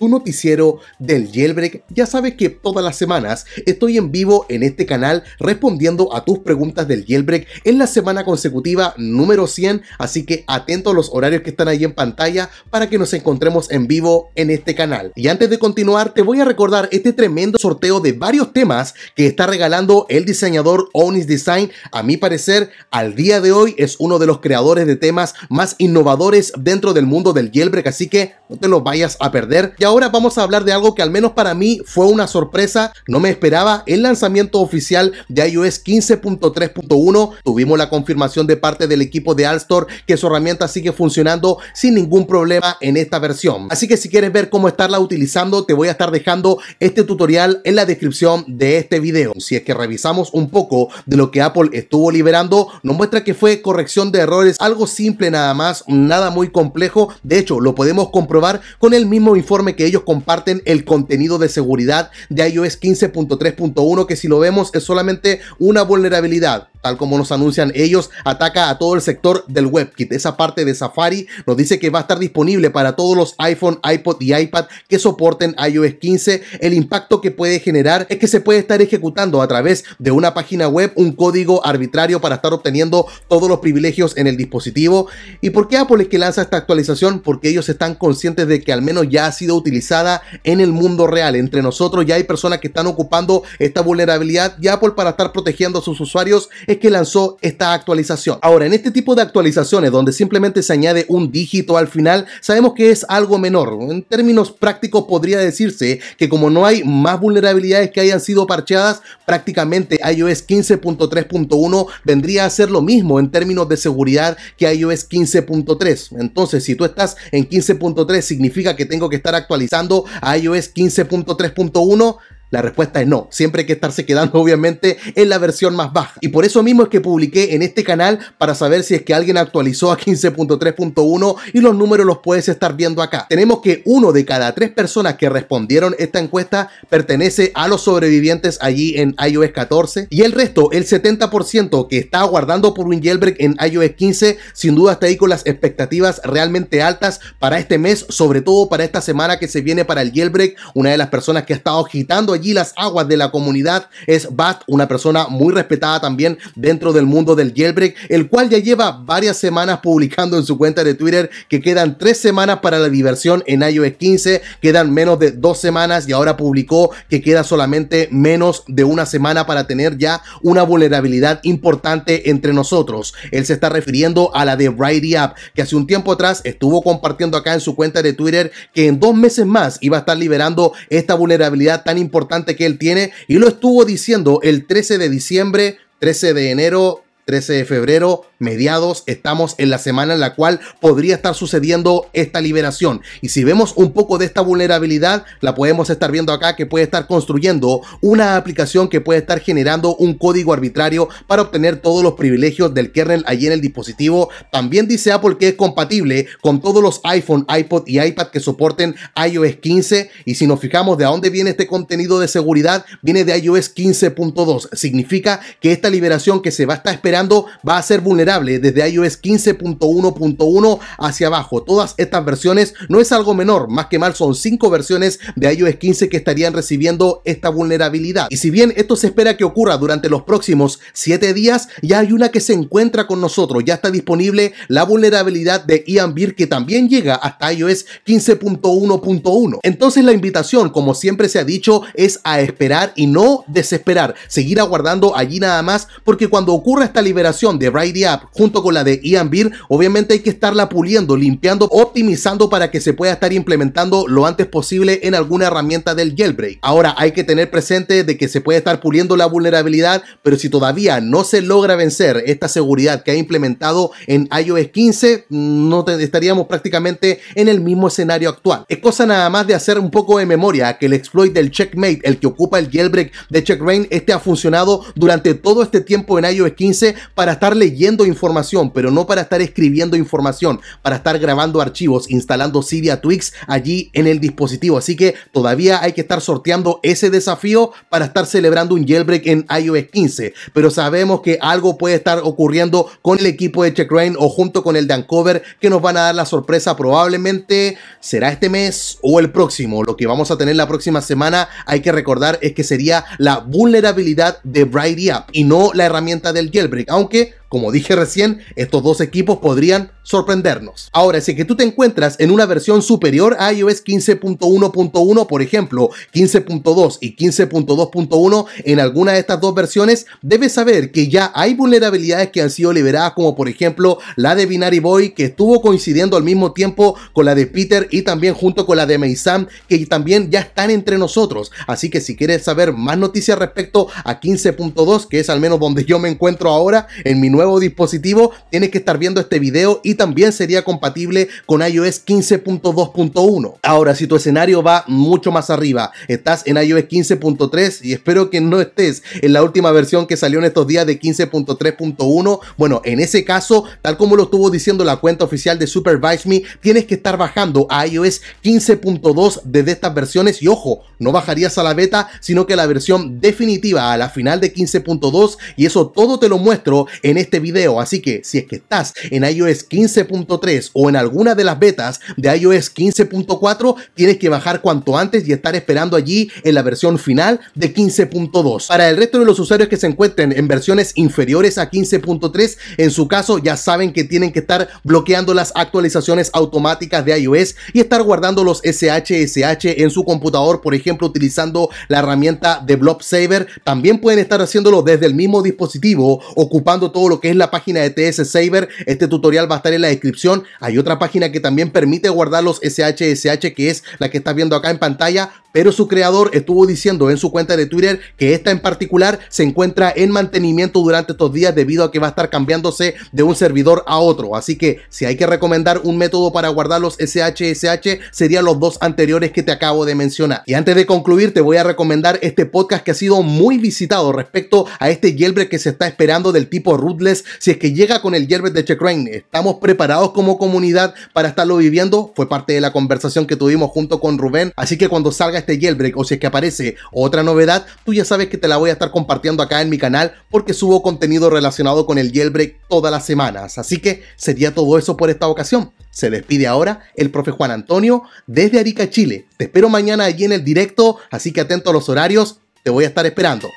tu noticiero del jailbreak, ya sabes que todas las semanas estoy en vivo en este canal respondiendo a tus preguntas del jailbreak en la semana consecutiva número 100, así que atento a los horarios que están ahí en pantalla para que nos encontremos en vivo en este canal. Y antes de continuar, te voy a recordar este tremendo sorteo de varios temas que está regalando el diseñador Onis Design. A mi parecer, al día de hoy es uno de los creadores de temas más innovadores dentro del mundo del jailbreak, así que no te lo vayas a perder. Ya ahora vamos a hablar de algo que al menos para mí fue una sorpresa, no me esperaba el lanzamiento oficial de iOS 15.3.1, tuvimos la confirmación de parte del equipo de Alstor que su herramienta sigue funcionando sin ningún problema en esta versión. Así que si quieres ver cómo estarla utilizando, te voy a estar dejando este tutorial en la descripción de este video. Si es que revisamos un poco de lo que Apple estuvo liberando, nos muestra que fue corrección de errores, algo simple nada más, nada muy complejo. De hecho, lo podemos comprobar con el mismo informe que que ellos comparten el contenido de seguridad de iOS 15.3.1, que si lo vemos es solamente una vulnerabilidad tal como nos anuncian ellos, ataca a todo el sector del WebKit. Esa parte de Safari nos dice que va a estar disponible para todos los iPhone, iPod y iPad que soporten iOS 15. El impacto que puede generar es que se puede estar ejecutando a través de una página web un código arbitrario para estar obteniendo todos los privilegios en el dispositivo. ¿Y por qué Apple es que lanza esta actualización? Porque ellos están conscientes de que al menos ya ha sido utilizada en el mundo real. Entre nosotros ya hay personas que están ocupando esta vulnerabilidad y Apple para estar protegiendo a sus usuarios es que lanzó esta actualización. Ahora, en este tipo de actualizaciones donde simplemente se añade un dígito al final, sabemos que es algo menor. En términos prácticos podría decirse que como no hay más vulnerabilidades que hayan sido parcheadas, prácticamente iOS 15.3.1 vendría a ser lo mismo en términos de seguridad que iOS 15.3. Entonces, si tú estás en 15.3 significa que tengo que estar actualizando a iOS 15.3.1 la respuesta es no, siempre hay que estarse quedando obviamente en la versión más baja. Y por eso mismo es que publiqué en este canal para saber si es que alguien actualizó a 15.3.1 y los números los puedes estar viendo acá. Tenemos que uno de cada tres personas que respondieron esta encuesta pertenece a los sobrevivientes allí en iOS 14 y el resto, el 70% que está aguardando por un jailbreak en iOS 15, sin duda está ahí con las expectativas realmente altas para este mes, sobre todo para esta semana que se viene para el jailbreak. Una de las personas que ha estado agitando las aguas de la comunidad es Bat una persona muy respetada también dentro del mundo del jailbreak, el cual ya lleva varias semanas publicando en su cuenta de Twitter que quedan tres semanas para la diversión en iOS 15, quedan menos de dos semanas y ahora publicó que queda solamente menos de una semana para tener ya una vulnerabilidad importante entre nosotros. Él se está refiriendo a la de Brady App, que hace un tiempo atrás estuvo compartiendo acá en su cuenta de Twitter que en dos meses más iba a estar liberando esta vulnerabilidad tan importante que él tiene y lo estuvo diciendo el 13 de diciembre, 13 de enero, 13 de febrero, mediados, estamos en la semana en la cual podría estar sucediendo esta liberación. Y si vemos un poco de esta vulnerabilidad, la podemos estar viendo acá que puede estar construyendo una aplicación que puede estar generando un código arbitrario para obtener todos los privilegios del kernel allí en el dispositivo. También dice Apple que es compatible con todos los iPhone, iPod y iPad que soporten iOS 15. Y si nos fijamos de dónde viene este contenido de seguridad, viene de iOS 15.2. Significa que esta liberación que se va a estar esperando va a ser vulnerable desde iOS 15.1.1 hacia abajo. Todas estas versiones no es algo menor, más que mal son 5 versiones de iOS 15 que estarían recibiendo esta vulnerabilidad. Y si bien esto se espera que ocurra durante los próximos 7 días, ya hay una que se encuentra con nosotros, ya está disponible la vulnerabilidad de Ian Beer que también llega hasta iOS 15.1.1. Entonces la invitación, como siempre se ha dicho, es a esperar y no desesperar, seguir aguardando allí nada más porque cuando ocurra esta liberación de Brady App junto con la de Ian Beer, obviamente hay que estarla puliendo, limpiando, optimizando para que se pueda estar implementando lo antes posible en alguna herramienta del jailbreak. Ahora hay que tener presente de que se puede estar puliendo la vulnerabilidad, pero si todavía no se logra vencer esta seguridad que ha implementado en iOS 15, no estaríamos prácticamente en el mismo escenario actual. Es cosa nada más de hacer un poco de memoria que el exploit del checkmate, el que ocupa el jailbreak de CheckRain, este ha funcionado durante todo este tiempo en iOS 15 para estar leyendo información, pero no para estar escribiendo información, para estar grabando archivos, instalando Cydia Twix allí en el dispositivo. Así que todavía hay que estar sorteando ese desafío para estar celebrando un jailbreak en iOS 15. Pero sabemos que algo puede estar ocurriendo con el equipo de Checkrain o junto con el de Ancover que nos van a dar la sorpresa probablemente será este mes o el próximo. Lo que vamos a tener la próxima semana, hay que recordar, es que sería la vulnerabilidad de Brighty App y no la herramienta del jailbreak, aunque como dije recién, estos dos equipos podrían sorprendernos. Ahora, si que tú te encuentras en una versión superior a iOS 15.1.1, por ejemplo, 15.2 y 15.2.1, en alguna de estas dos versiones, debes saber que ya hay vulnerabilidades que han sido liberadas, como por ejemplo la de Binary Boy, que estuvo coincidiendo al mismo tiempo con la de Peter y también junto con la de Meisam, que también ya están entre nosotros. Así que si quieres saber más noticias respecto a 15.2, que es al menos donde yo me encuentro ahora en mi nuevo nuevo dispositivo, tienes que estar viendo este video y también sería compatible con iOS 15.2.1. Ahora, si tu escenario va mucho más arriba, estás en iOS 15.3 y espero que no estés en la última versión que salió en estos días de 15.3.1, bueno, en ese caso, tal como lo estuvo diciendo la cuenta oficial de Supervise Me, tienes que estar bajando a iOS 15.2 desde estas versiones y ojo, no bajarías a la beta, sino que la versión definitiva a la final de 15.2 y eso todo te lo muestro en este este video, así que si es que estás en iOS 15.3 o en alguna de las betas de iOS 15.4, tienes que bajar cuanto antes y estar esperando allí en la versión final de 15.2. Para el resto de los usuarios que se encuentren en versiones inferiores a 15.3, en su caso ya saben que tienen que estar bloqueando las actualizaciones automáticas de iOS y estar guardando los SHSH en su computador, por ejemplo, utilizando la herramienta de Blob Saver. También pueden estar haciéndolo desde el mismo dispositivo, ocupando todo lo que es la página de TS Saber. Este tutorial va a estar en la descripción. Hay otra página que también permite guardar los SHSH, que es la que estás viendo acá en pantalla. Pero su creador estuvo diciendo en su cuenta de Twitter que esta en particular se encuentra en mantenimiento durante estos días debido a que va a estar cambiándose de un servidor a otro. Así que si hay que recomendar un método para guardar los SHSH, serían los dos anteriores que te acabo de mencionar. Y antes de concluir, te voy a recomendar este podcast que ha sido muy visitado respecto a este Yelbre que se está esperando del tipo rootless. Si es que llega con el Yelbre de Checkrain estamos preparados como comunidad para estarlo viviendo. Fue parte de la conversación que tuvimos junto con Rubén. Así que cuando salga este jailbreak o si es que aparece otra novedad, tú ya sabes que te la voy a estar compartiendo acá en mi canal porque subo contenido relacionado con el jailbreak todas las semanas. Así que sería todo eso por esta ocasión. Se despide ahora el profe Juan Antonio desde Arica, Chile. Te espero mañana allí en el directo, así que atento a los horarios, te voy a estar esperando.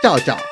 Chao, chao.